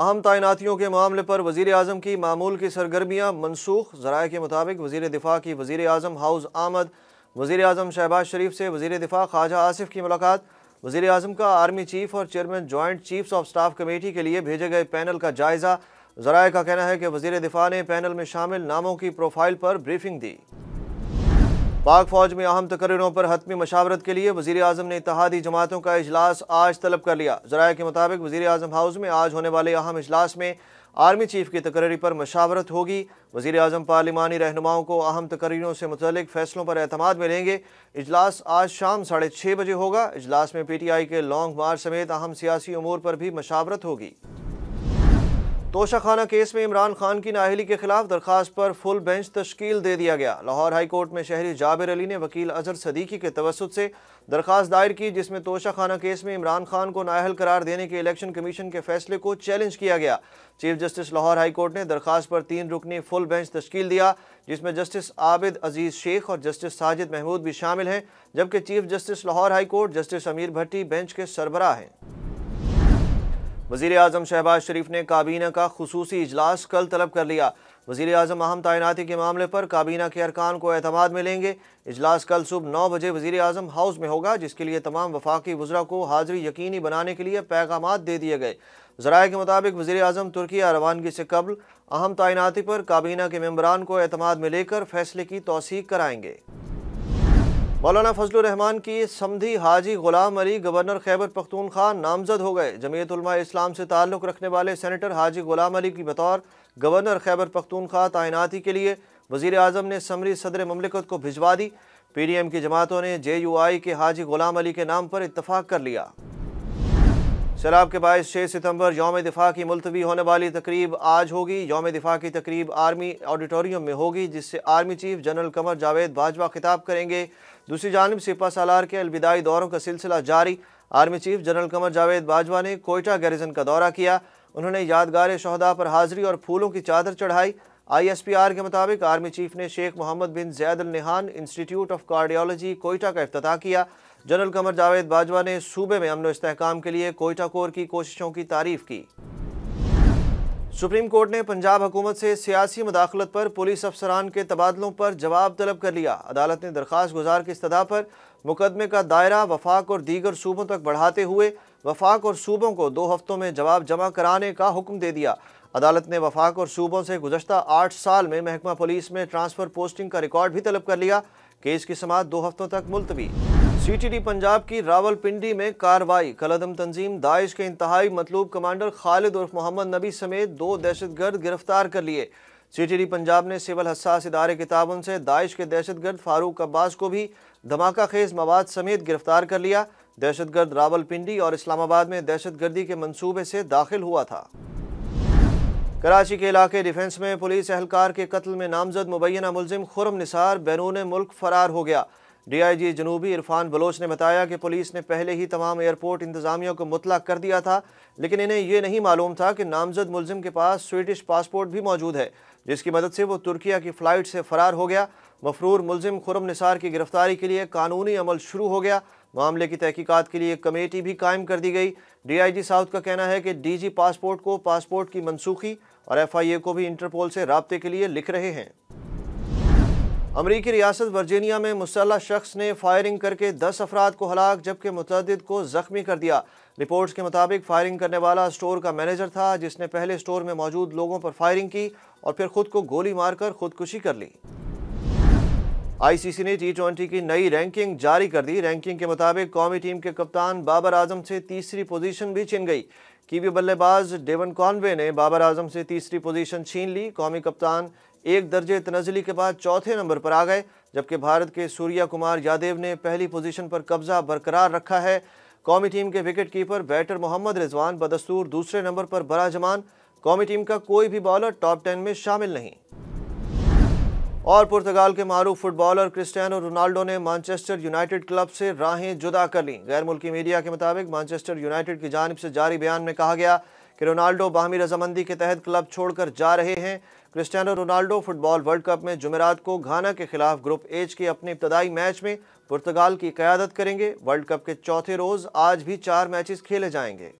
अहम तैनातियों के मामले पर वजीर अजम की मामूल की सरगर्मियाँ मनसूख जराए के मुताबिक वजीर दिफा की वजीर अजम हाउस आमद वजीर अजम शहबाज शरीफ से वजीर दिफा ख्वाजा आसिफ की मुलाकात वजीर अजम का आर्मी चीफ और chairman joint chiefs of staff committee के लिए भेजे गए पैनल का जायजा जराए का कहना है कि वजीर दिफा ने पैनल में शामिल नामों की प्रोफाइल पर ब्रीफिंग दी पाक फौज में अहम तकरीरों पर हतमी मशावरत के लिए वजी अजम ने इतिहादी जमातों का अजलास आज तलब कर लिया जराये के मुताबिक वजी अजम हाउस में आज होने वाले अहम अजलास में आर्मी चीफ की तकरीरी पर मशावरत होगी वजीर अजम पार्लिमानी रहनुमाओं को अहम तकरीरों से मुतलिक फैसलों पर अहतमाद में लेंगे अजलास आज शाम साढ़े छः बजे होगा अजलास में पी टी आई के लॉन्ग मार्च समेत अहम सियासी अमूर पर भी मशावरत होगी तोशाखाना केस में इमरान खान की नाहली के खिलाफ दरखास्त पर फुल बेंच तश्कील दे दिया गया लाहौर हाई कोर्ट में शहरी जाबिर अली ने वकील अजहर सदीकी के तवसत से दरखास्त दायर की जिसमें तोशाखाना केस में इमरान खान को नाहल करार देने के इलेक्शन कमीशन के फैसले को चैलेंज किया गया chief justice Lahore high court ने दरखास्त पर तीन रुकनी फुल बेंच तश्कील दिया जिसमें जस्टिस आबिद अजीज़ शेख और जस्टिस साजिद महमूद भी शामिल हैं जबकि chief justice Lahore high court justice Amir Bhatti bench के सरबराह हैं वजीर अजम शहबाज शरीफ ने काबीना का खसूसी इजलास कल तलब कर लिया वजीर अजम अहम तैनाती के मामले पर काबीना के अरकान को अहतमाद में लेंगे इजलास कल सुबह नौ बजे वजीर अजम हाउस में होगा जिसके लिए तमाम वफाकी वज्रा को हाजिरी यकीनी बनाने के लिए पैगाम दे दिए गए जराए के मुताबिक वजी अजम तुर्की रवानगी से कबल अहम तैनाती पर काबीना के मम्बरान को अहतमाद में लेकर फैसले की तोसीक कराएंगे मौलाना फजल रहमान की समधी हाजी गुलाम अली गवर्नर खैबर पख्तूनख्वा नामजद हो गए जमीयतलमा इस्लाम से ताल्लुक़ रखने वाले सेनेटर हाजी गुलाम अली की बतौर गवर्नर खैबर पख्तूनख्वा तैनाती के लिए वजीर अजम ने समरी सदर ममलिकत को भिजवा दी पी डी एम की जमातों ने जे यू आई के हाजी गुलाम अली के नाम पर इतफ़ाक़ कर लिया शराब के बायस छः सितम्बर योम दिफा की मुलतवी होने वाली तकरीब आज होगी योम दिफा की तकरीब आर्मी ऑडिटोरियम में होगी जिससे army chief general Qamar Javed Bajwa खिताब करेंगे दूसरी जानब सिपा सालार के अलविदाई दौरों का सिलसिला जारी army chief general Qamar Javed Bajwa ने कोयटा गैरिजन का दौरा किया उन्होंने यादगार शहदा पर हाजिरी और फूलों की चादर चढ़ाई आई एस पी आर के मुताबिक आर्मी चीफ ने शेख मोहम्मद बिन जैद नहान इंस्टीट्यूट ऑफ कार्डियोलॉजी कोयटा का अफ्ताह किया जनरल कमर जावेद बाजवा ने सूबे में अमन इसकाम के लिए कोयटा कोर की कोशिशों की तारीफ की सुप्रीम कोर्ट ने पंजाब हुकूमत से सियासी मुदाखलत पर पुलिस अफसरान के तबादलों पर जवाब तलब कर लिया अदालत ने दरख्वास्त गुजार की इस्तः पर मुकदमे का दायरा वफाक और दीगर सूबों तक बढ़ाते हुए वफाक और सूबों को दो हफ्तों में जवाब जमा कराने का हुक्म दे दिया अदालत ने वफाक और सूबों से गुजशत आठ साल में महकमा पुलिस में ट्रांसफ़र पोस्टिंग का रिकॉर्ड भी तलब कर लिया केस की समात दो हफ्तों तक मुलतवी सीटीडी पंजाब की रावलपिंडी में कार्रवाई कलदम तंजीम दाइश के इंतहाई मतलूब कमांडर खालिद उर्फ मोहम्मद नबी समेत दो दहशतगर्द गिरफ्तार कर लिए सीटीडी पंजाब ने सिविल हसास इदारे के ताबन से दाइश के दहशतगर्द फारूक अब्बास को भी धमाका खेज मवाद समेत गिरफ्तार कर लिया दहशतगर्द रावलपिंडी और इस्लामाबाद में दहशतगर्दी के मंसूबे से दाखिल हुआ था कराची के इलाके डिफेंस में पुलिस एहलकार के कत्ल में नामजद मुबैना मुलजिम खुरम निसार बैरून मुल्क फरार हो गया डीआईजी जनूबी इरफान बलोच ने बताया कि पुलिस ने पहले ही तमाम एयरपोर्ट इंतजामिया को मुतला कर दिया था लेकिन इन्हें यह नहीं मालूम था कि नामजद मुलजिम के पास स्वीडिश पासपोर्ट भी मौजूद है जिसकी मदद से वो तुर्किया की फ़्लाइट से फ़रार हो गया मफरूर मुलजिम खुरम निसार की गिरफ्तारी के लिए कानूनी अमल शुरू हो गया मामले की तहकीकत के लिए कमेटी भी कायम कर दी गई डीआईजी साउथ का कहना है कि डीजी पासपोर्ट को पासपोर्ट की मनसूखी और एफआईए को भी इंटरपोल से रबते के लिए लिख रहे हैं अमरीकी रियासत वर्जीनिया में मुसल्ह शख्स ने फायरिंग करके दस अफराद को हलाक जबकि मुतद को ज़ख्मी कर दिया रिपोर्ट्स के मुताबिक फायरिंग करने वाला स्टोर का मैनेजर था जिसने पहले स्टोर में मौजूद लोगों पर फायरिंग की और फिर खुद को गोली मारकर खुदकुशी कर ली आईसीसी ने टी ट्वेंटी की नई रैंकिंग जारी कर दी रैंकिंग के मुताबिक कौमी टीम के कप्तान बाबर आजम से तीसरी पोजीशन भी छिन गई कीवी बल्लेबाज डेवन कॉनवे ने बाबर आजम से तीसरी पोजीशन छीन ली कौमी कप्तान एक दर्जे तनजली के बाद चौथे नंबर पर आ गए जबकि भारत के सूर्या कुमार यादव ने पहली पोजीशन पर कब्जा बरकरार रखा है कौमी टीम के wicket keeper batter Mohammad Rizwan बदस्तूर दूसरे नंबर पर बरा जमान कौमी टीम का कोई भी बॉलर टॉप टेन में शामिल नहीं और पुर्तगाल के मारूफ फुटबॉलर क्रिस्टियानो रोनाल्डो ने मानचेस्टर यूनाइटेड क्लब से राहें जुदा कर ली गैर मुल्की मीडिया के मुताबिक मानचेस्टर यूनाइटेड की जानब से जारी बयान में कहा गया कि रोनाल्डो बाहमी रजामंदी के तहत क्लब छोड़कर जा रहे हैं Cristiano Ronaldo football world cup में जुमेरात को घाना के खिलाफ ग्रुप एच के अपने इब्तदाई मैच में पुर्तगाल की क्यादत करेंगे वर्ल्ड कप के चौथे रोज़ आज भी चार मैचेस खेले जाएंगे